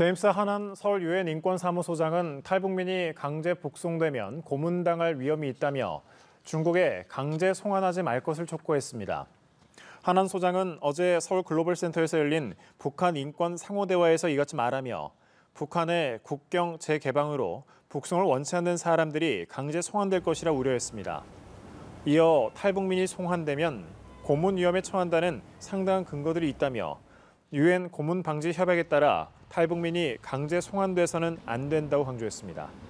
제임스 하난 서울 유엔 인권사무소장은 탈북민이 강제 복송되면 고문당할 위험이 있다며 중국에 강제 송환하지 말 것을 촉구했습니다. 하난 소장은 어제 서울 글로벌 센터에서 열린 북한 인권 상호 대화에서 이같이 말하며 북한의 국경 재개방으로 북송을 원치 않는 사람들이 강제 송환될 것이라 우려했습니다. 이어 탈북민이 송환되면 고문 위험에 처한다는 상당한 근거들이 있다며 유엔 고문 방지 협약에 따라 탈북민이 강제 송환돼서는 안 된다고 강조했습니다.